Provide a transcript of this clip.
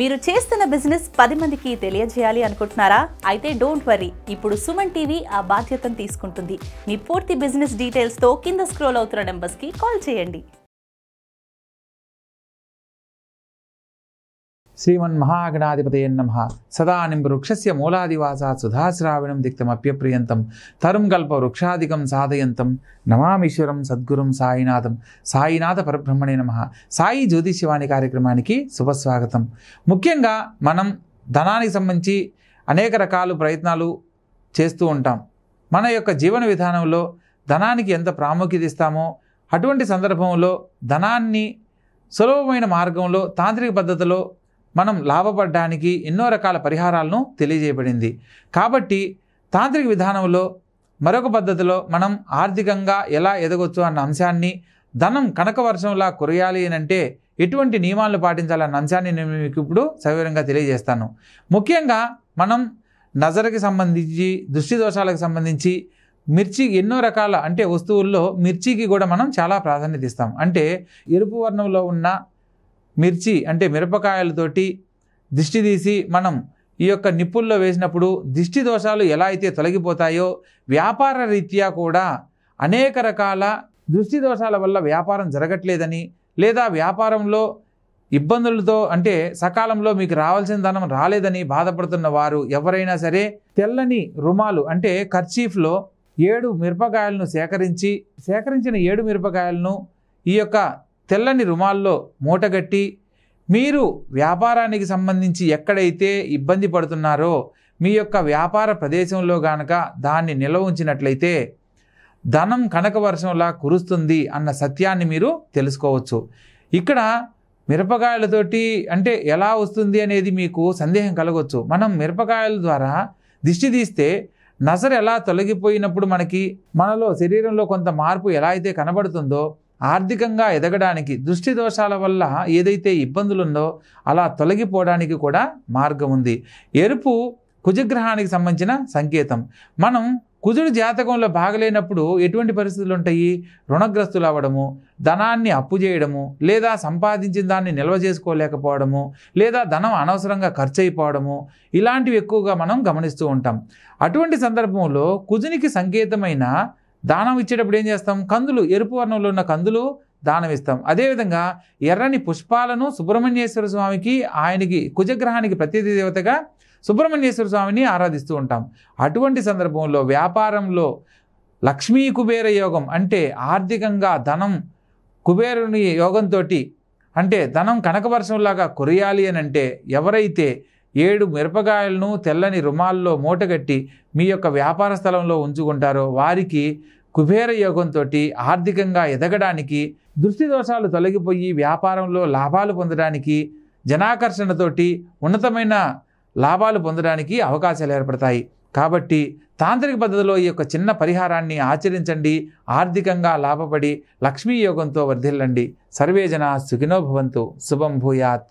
మీరు చేస్తున్న బిజినెస్ పది మందికి తెలియజేయాలి అనుకుంటున్నారా అయితే డోంట్ వరీ ఇప్పుడు సుమన్ టీవీ ఆ బాధ్యతను తీసుకుంటుంది మీ పూర్తి బిజినెస్ డీటెయిల్స్తో కింద స్క్రోల్ అవుతున్న నెంబర్స్కి కాల్ చేయండి శ్రీమన్మహాగణాధిపతయన్నమ సదానిం వృక్షస్య సుధాశ్రావిణం దిక్తం దిక్తమప్యప్రియంతం తరుం కల్ప వృక్షాదికం సాధయంతం నమామీశ్వరం సద్గురం సాయినాథం సాయినాథ పరబ్రహ్మణే నమ సాయి జ్యోతిష్యవాణి కార్యక్రమానికి శుభస్వాగతం ముఖ్యంగా మనం ధనానికి సంబంధించి అనేక రకాలు ప్రయత్నాలు చేస్తూ ఉంటాం మన యొక్క జీవన విధానంలో ధనానికి ఎంత ప్రాముఖ్యత ఇస్తామో అటువంటి సందర్భంలో ధనాన్ని సులభమైన మార్గంలో తాంత్రిక పద్ధతిలో మనం లాభపడడానికి ఎన్నో రకాల పరిహారాలను తెలియజేయబడింది కాబట్టి తాంత్రిక విధానంలో మరొక పద్ధతిలో మనం ఆర్థికంగా ఎలా ఎదగొచ్చు అన్న అంశాన్ని ధనం కనక వర్షంలా కురయాలి అని అంటే ఎటువంటి నియమాలను పాటించాలన్న అంశాన్ని నేను మీకు ఇప్పుడు సవివరంగా తెలియజేస్తాను ముఖ్యంగా మనం నజర్కి సంబంధించి దృష్టి దోషాలకు సంబంధించి మిర్చి ఎన్నో రకాల అంటే వస్తువుల్లో మిర్చికి కూడా మనం చాలా ప్రాధాన్యత ఇస్తాం అంటే ఎరుపు వర్ణంలో ఉన్న మిర్చి అంటే మిరపకాయలతోటి దిష్టి తీసి మనం ఈ యొక్క నిప్పుల్లో వేసినప్పుడు దిష్టి దోషాలు ఎలా అయితే తొలగిపోతాయో వ్యాపార రీత్యా కూడా అనేక రకాల దృష్టి దోషాల వల్ల వ్యాపారం జరగట్లేదని లేదా వ్యాపారంలో ఇబ్బందులతో అంటే సకాలంలో మీకు రావాల్సిన ధనం రాలేదని బాధపడుతున్న వారు ఎవరైనా సరే తెల్లని రుమాలు అంటే ఖర్చీఫ్లో ఏడు మిరపకాయలను సేకరించి సేకరించిన ఏడు మిరపకాయలను ఈ యొక్క తెల్లని రుమాల్లో మూటగట్టి మీరు వ్యాపారానికి సంబంధించి ఎక్కడైతే ఇబ్బంది పడుతున్నారో మీ యొక్క వ్యాపార ప్రదేశంలో గనక దాన్ని నిల్వ ఉంచినట్లయితే ధనం కనక వర్షంలా కురుస్తుంది అన్న సత్యాన్ని మీరు తెలుసుకోవచ్చు ఇక్కడ మిరపకాయలతోటి అంటే ఎలా వస్తుంది అనేది మీకు సందేహం కలగవచ్చు మనం మిరపకాయల ద్వారా దిష్టి తీస్తే నసరు ఎలా తొలగిపోయినప్పుడు మనకి మనలో శరీరంలో కొంత మార్పు ఎలా అయితే కనబడుతుందో ఆర్థికంగా ఎదగడానికి దృష్టి దోషాల వల్ల ఏదైతే ఇబ్బందులు ఉందో అలా తొలగిపోవడానికి కూడా మార్గం ఉంది ఎరుపు కుజగ్రహానికి సంబంధించిన సంకేతం మనం కుజుడు జాతకంలో బాగలేనప్పుడు ఎటువంటి పరిస్థితులు ఉంటాయి రుణగ్రస్తులు అవ్వడము ధనాన్ని అప్పు చేయడము లేదా సంపాదించిన దాన్ని నిల్వ చేసుకోలేకపోవడము లేదా ధనం అనవసరంగా ఖర్చు అయిపోవడము ఇలాంటివి ఎక్కువగా మనం గమనిస్తూ ఉంటాం అటువంటి సందర్భంలో కుజునికి సంకేతమైన దానం ఇచ్చేటప్పుడు ఏం చేస్తాం కందులు ఎరుపు వర్ణంలో ఉన్న కందులు దానం ఇస్తాం అదేవిధంగా ఎర్రని పుష్పాలను సుబ్రహ్మణ్యేశ్వర స్వామికి ఆయనకి కుజగ్రహానికి ప్రతిథి దేవతగా సుబ్రహ్మణ్యేశ్వర స్వామిని ఆరాధిస్తూ ఉంటాం అటువంటి సందర్భంలో వ్యాపారంలో లక్ష్మీ కుబేర యోగం అంటే ఆర్థికంగా ధనం కుబేరుని యోగంతో అంటే ధనం కనకవర్షంలాగా కొరియాలి అని అంటే ఎవరైతే ఏడు మిరపకాయలను తెల్లని రుమాల్లో మూటగట్టి మీ యొక్క వ్యాపార స్థలంలో ఉంచుకుంటారో వారికి కుబేర యోగంతో ఆర్థికంగా ఎదగడానికి దృష్టి దోషాలు తొలగిపోయి వ్యాపారంలో లాభాలు పొందడానికి జనాకర్షణతోటి ఉన్నతమైన లాభాలు పొందడానికి అవకాశాలు ఏర్పడతాయి కాబట్టి తాంత్రిక పద్ధతిలో ఈ యొక్క చిన్న పరిహారాన్ని ఆచరించండి ఆర్థికంగా లాభపడి లక్ష్మీ యోగంతో వర్ధిల్లండి సర్వేజన సుఖినోభవంతు శుభం భూయాత్